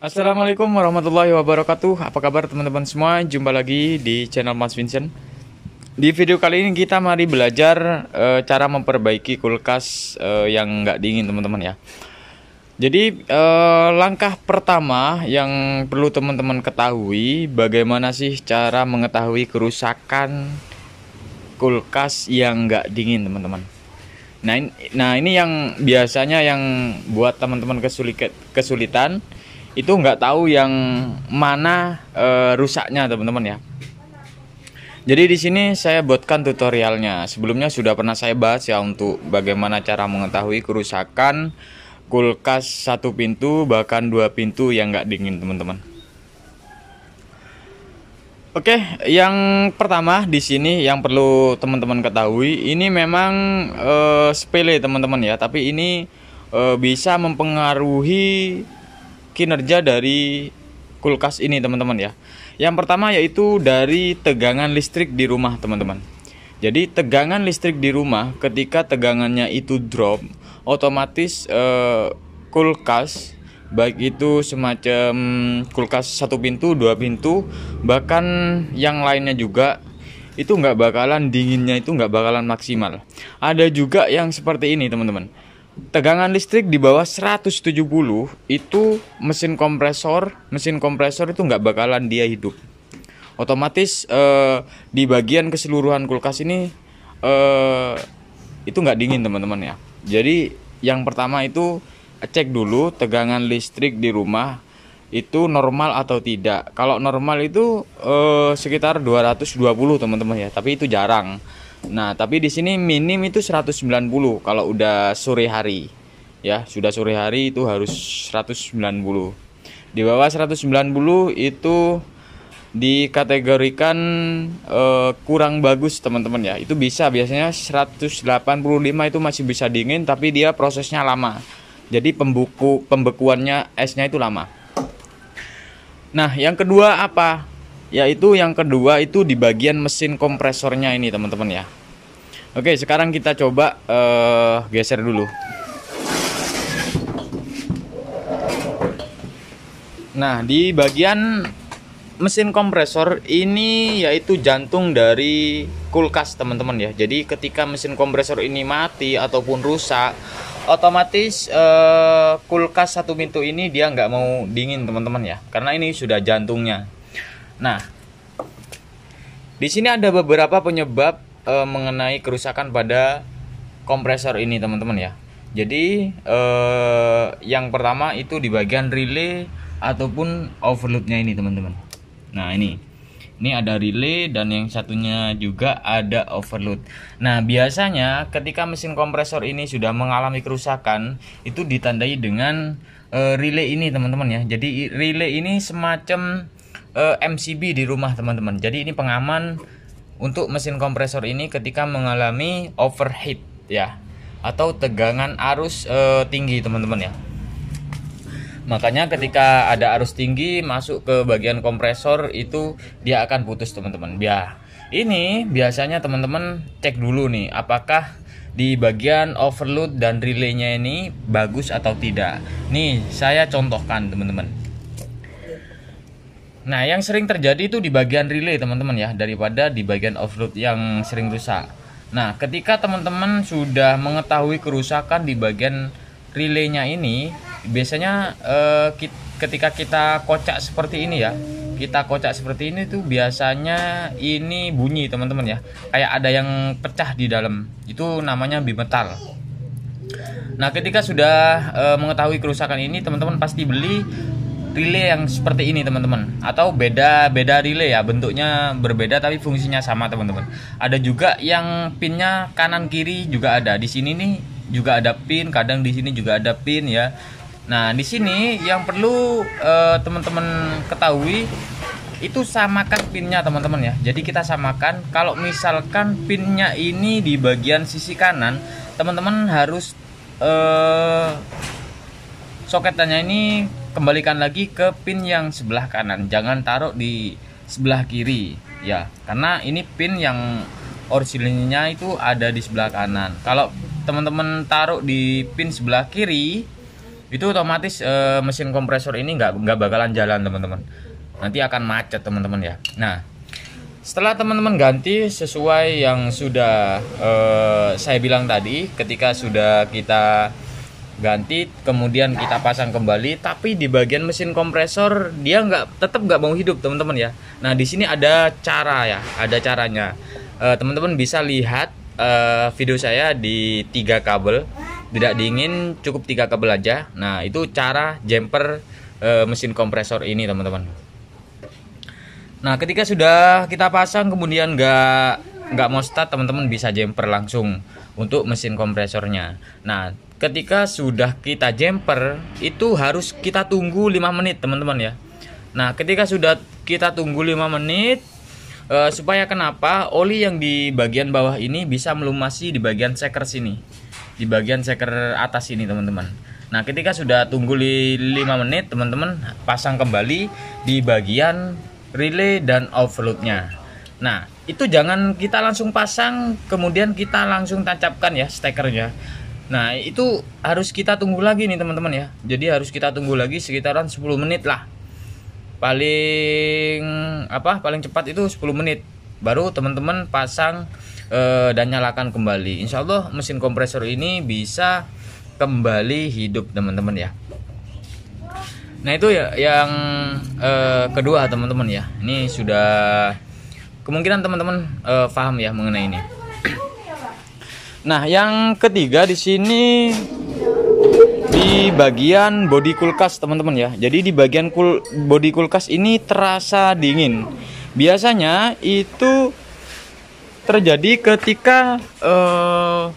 Assalamualaikum warahmatullahi wabarakatuh Apa kabar teman-teman semua Jumpa lagi di channel Mas Vincent Di video kali ini kita mari belajar e, Cara memperbaiki kulkas e, Yang nggak dingin teman-teman ya Jadi e, langkah pertama Yang perlu teman-teman ketahui Bagaimana sih cara mengetahui kerusakan Kulkas yang nggak dingin teman-teman Nah, ini, nah ini yang biasanya yang buat teman-teman kesulitan, kesulitan itu nggak tahu yang mana e, rusaknya teman-teman ya jadi di sini saya buatkan tutorialnya sebelumnya sudah pernah saya bahas ya untuk bagaimana cara mengetahui kerusakan kulkas satu pintu bahkan dua pintu yang nggak dingin teman-teman Oke, yang pertama di sini yang perlu teman-teman ketahui ini memang e, sepele teman-teman ya, tapi ini e, bisa mempengaruhi kinerja dari kulkas ini teman-teman ya. Yang pertama yaitu dari tegangan listrik di rumah teman-teman. Jadi tegangan listrik di rumah ketika tegangannya itu drop, otomatis eh, kulkas baik itu semacam kulkas satu pintu, dua pintu, bahkan yang lainnya juga itu nggak bakalan dinginnya itu nggak bakalan maksimal. Ada juga yang seperti ini teman-teman tegangan listrik di bawah 170 itu mesin kompresor mesin kompresor itu nggak bakalan dia hidup otomatis eh, di bagian keseluruhan kulkas ini eh, itu nggak dingin teman-teman ya jadi yang pertama itu cek dulu tegangan listrik di rumah itu normal atau tidak kalau normal itu eh, sekitar 220 teman-teman ya tapi itu jarang Nah, tapi di sini minim itu 190 kalau udah sore hari. Ya, sudah sore hari itu harus 190. Di bawah 190 itu dikategorikan uh, kurang bagus teman-teman ya. Itu bisa biasanya 185 itu masih bisa dingin tapi dia prosesnya lama. Jadi pembuku pembekuannya esnya itu lama. Nah, yang kedua apa? yaitu yang kedua itu di bagian mesin kompresornya ini teman-teman ya Oke sekarang kita coba uh, geser dulu Nah di bagian mesin kompresor ini yaitu jantung dari kulkas teman-teman ya jadi ketika mesin kompresor ini mati ataupun rusak otomatis uh, kulkas satu pintu ini dia nggak mau dingin teman-teman ya karena ini sudah jantungnya Nah, di sini ada beberapa penyebab e, mengenai kerusakan pada kompresor ini, teman-teman ya. Jadi, e, yang pertama itu di bagian relay ataupun overloadnya ini, teman-teman. Nah, ini. Ini ada relay dan yang satunya juga ada overload. Nah, biasanya ketika mesin kompresor ini sudah mengalami kerusakan, itu ditandai dengan eh, relay ini, teman-teman ya. Jadi relay ini semacam uh, eh, MCB di rumah teman-teman. Jadi ini pengaman untuk mesin kompresor ini ketika mengalami overheat ya atau tegangan arus uh, tinggi teman-teman ya. Makanya ketika ada arus tinggi masuk ke bagian kompresor itu dia akan putus teman-teman. Ya. Ini biasanya teman-teman cek dulu nih apakah di bagian overload dan relaynya ini bagus atau tidak. Nih, saya contohkan teman-teman Nah, yang sering terjadi itu di bagian relay, teman-teman ya, daripada di bagian offload yang sering rusak. Nah, ketika teman-teman sudah mengetahui kerusakan di bagian relaynya ini, biasanya eh, ketika kita kocak seperti ini ya, kita kocak seperti ini tuh biasanya ini bunyi, teman-teman ya. Kayak ada yang pecah di dalam. Itu namanya bimetal. Nah, ketika sudah e, mengetahui kerusakan ini, teman-teman pasti beli relay yang seperti ini teman-teman atau beda beda relay ya bentuknya berbeda tapi fungsinya sama teman-teman ada juga yang pinnya kanan kiri juga ada di sini nih juga ada pin kadang di sini juga ada pin ya nah di sini yang perlu eh, teman-teman uh, ketahui itu samakan pinnya teman-teman ya jadi kita samakan kalau misalkan pinnya ini di bagian sisi kanan teman-teman harus eh, soketannya ini kembalikan lagi ke pin yang sebelah kanan jangan taruh di sebelah kiri ya karena ini pin yang orisinilnya itu ada di sebelah kanan kalau teman-teman taruh di pin sebelah kiri itu otomatis e, mesin kompresor ini nggak nggak bakalan jalan teman-teman nanti akan macet teman-teman ya nah setelah teman-teman ganti sesuai yang sudah eh, saya bilang tadi ketika sudah kita ganti kemudian kita pasang kembali tapi di bagian mesin kompresor dia nggak tetap nggak mau hidup teman-teman ya nah di sini ada cara ya ada caranya eh, teman-teman uh, bisa lihat uh, video saya di tiga kabel tidak dingin cukup tiga kabel aja nah itu cara jumper uh, eh, mesin kompresor ini teman-teman nah ketika sudah kita pasang kemudian nggak nggak mau start teman-teman bisa jumper langsung untuk mesin kompresornya nah ketika sudah kita jumper itu harus kita tunggu 5 menit teman-teman ya nah ketika sudah kita tunggu 5 menit e, supaya kenapa oli yang di bagian bawah ini bisa melumasi di bagian seker sini di bagian seker atas ini teman-teman nah ketika sudah tunggu 5 menit teman-teman pasang kembali di bagian relay dan overloadnya nah itu jangan kita langsung pasang kemudian kita langsung tancapkan ya stekernya Nah, itu harus kita tunggu lagi nih teman-teman ya. Jadi harus kita tunggu lagi sekitaran 10 menit lah. Paling apa? Paling cepat itu 10 menit. Baru teman-teman pasang e, dan nyalakan kembali. Insya Allah mesin kompresor ini bisa kembali hidup teman-teman ya. Nah, itu ya yang e, kedua teman-teman ya. Ini sudah kemungkinan teman-teman e, paham ya mengenai ini. Nah, yang ketiga di sini di bagian body kulkas, teman-teman ya. Jadi di bagian kul body kulkas ini terasa dingin. Biasanya itu terjadi ketika uh,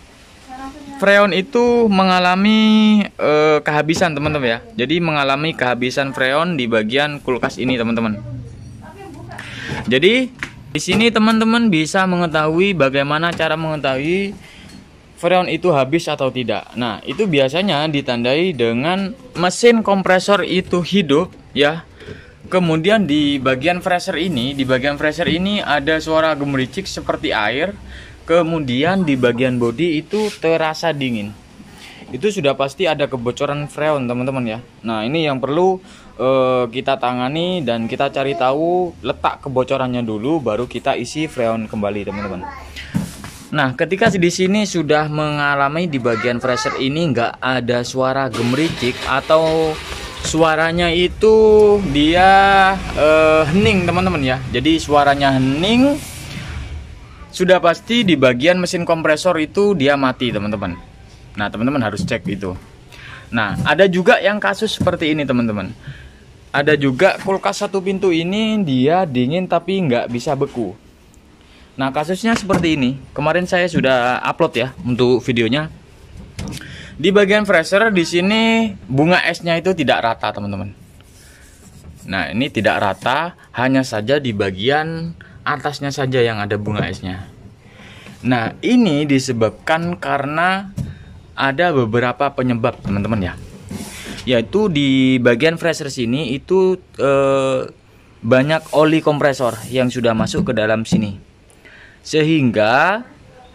freon itu mengalami uh, kehabisan, teman-teman ya. Jadi mengalami kehabisan freon di bagian kulkas ini, teman-teman. Jadi di sini teman-teman bisa mengetahui bagaimana cara mengetahui freon itu habis atau tidak. Nah, itu biasanya ditandai dengan mesin kompresor itu hidup ya. Kemudian di bagian freezer ini, di bagian freezer ini ada suara gemericik seperti air. Kemudian di bagian bodi itu terasa dingin. Itu sudah pasti ada kebocoran freon, teman-teman ya. Nah, ini yang perlu uh, kita tangani dan kita cari tahu letak kebocorannya dulu baru kita isi freon kembali, teman-teman. Nah, ketika di sini sudah mengalami di bagian freezer ini nggak ada suara gemericik atau suaranya itu dia uh, hening teman-teman ya. Jadi suaranya hening sudah pasti di bagian mesin kompresor itu dia mati teman-teman. Nah teman-teman harus cek itu. Nah ada juga yang kasus seperti ini teman-teman. Ada juga kulkas satu pintu ini dia dingin tapi nggak bisa beku. Nah, kasusnya seperti ini. Kemarin saya sudah upload ya untuk videonya. Di bagian freezer di sini bunga esnya itu tidak rata, teman-teman. Nah, ini tidak rata, hanya saja di bagian atasnya saja yang ada bunga esnya. Nah, ini disebabkan karena ada beberapa penyebab, teman-teman ya. Yaitu di bagian freezer sini itu eh, banyak oli kompresor yang sudah masuk ke dalam sini sehingga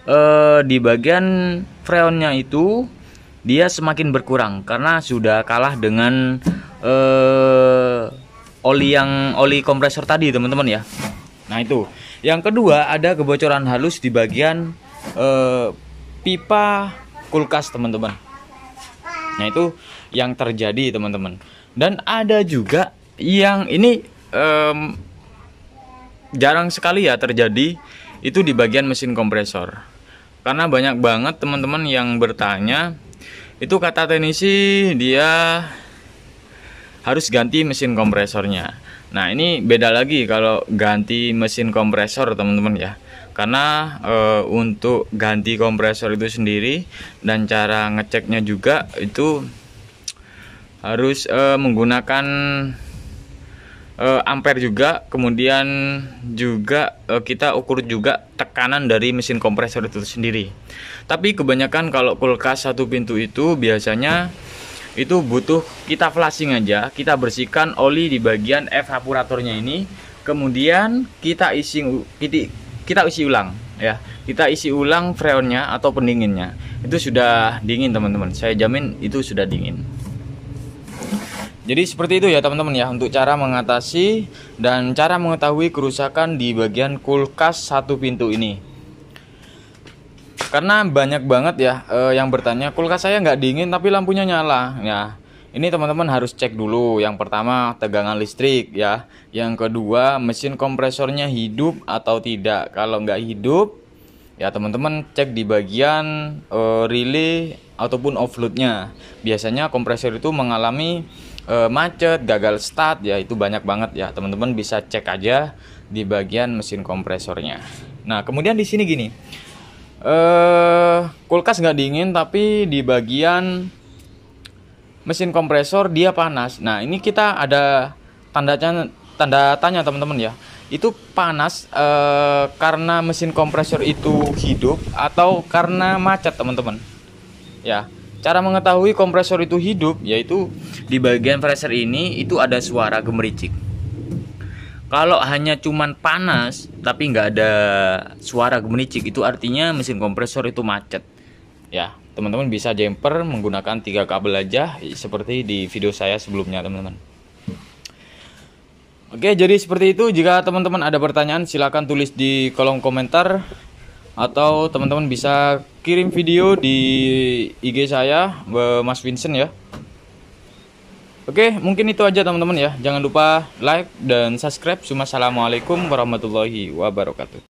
eh, di bagian freonnya itu dia semakin berkurang karena sudah kalah dengan eh, oli yang oli kompresor tadi teman-teman ya. Nah itu. Yang kedua ada kebocoran halus di bagian eh, pipa kulkas teman-teman. Nah itu yang terjadi teman-teman. Dan ada juga yang ini um, jarang sekali ya terjadi itu di bagian mesin kompresor. Karena banyak banget teman-teman yang bertanya, itu kata teknisi dia harus ganti mesin kompresornya. Nah, ini beda lagi kalau ganti mesin kompresor, teman-teman ya. Karena e, untuk ganti kompresor itu sendiri dan cara ngeceknya juga itu harus e, menggunakan uh, eh, ampere juga, kemudian juga uh, kita ukur juga tekanan dari mesin kompresor itu sendiri. Tapi kebanyakan kalau kulkas satu pintu itu biasanya itu butuh kita flashing aja, kita bersihkan oli di bagian evaporatornya ini, kemudian kita isi kita, kita isi ulang ya. Kita isi ulang freonnya atau pendinginnya. Itu sudah dingin teman-teman. Saya jamin itu sudah dingin. Jadi seperti itu ya teman-teman ya untuk cara mengatasi dan cara mengetahui kerusakan di bagian kulkas satu pintu ini. Karena banyak banget ya eh, yang bertanya kulkas saya nggak dingin tapi lampunya nyala. Ya ini teman-teman harus cek dulu. Yang pertama tegangan listrik ya. Yang kedua mesin kompresornya hidup atau tidak. Kalau nggak hidup ya teman-teman cek di bagian eh, relay ataupun offloadnya. Biasanya kompresor itu mengalami e, macet, gagal start ya itu banyak banget ya. Teman-teman bisa cek aja di bagian mesin kompresornya. Nah, kemudian di sini gini. e, kulkas nggak dingin tapi di bagian mesin kompresor dia panas. Nah, ini kita ada tanda tanya tanda tanya teman-teman ya. Itu panas e, karena mesin kompresor itu hidup atau karena macet, teman-teman. Ya. Cara mengetahui kompresor itu hidup yaitu di bagian freezer ini itu ada suara gemericik. Kalau hanya cuman panas tapi nggak ada suara gemericik itu artinya mesin kompresor itu macet. Ya, teman-teman bisa jumper menggunakan tiga kabel aja seperti di video saya sebelumnya teman-teman. Oke, jadi seperti itu. Jika teman-teman ada pertanyaan silahkan tulis di kolom komentar atau teman-teman bisa kirim video di IG saya Mas Vincent ya Oke mungkin itu aja teman-teman ya Jangan lupa like dan subscribe Assalamualaikum warahmatullahi wabarakatuh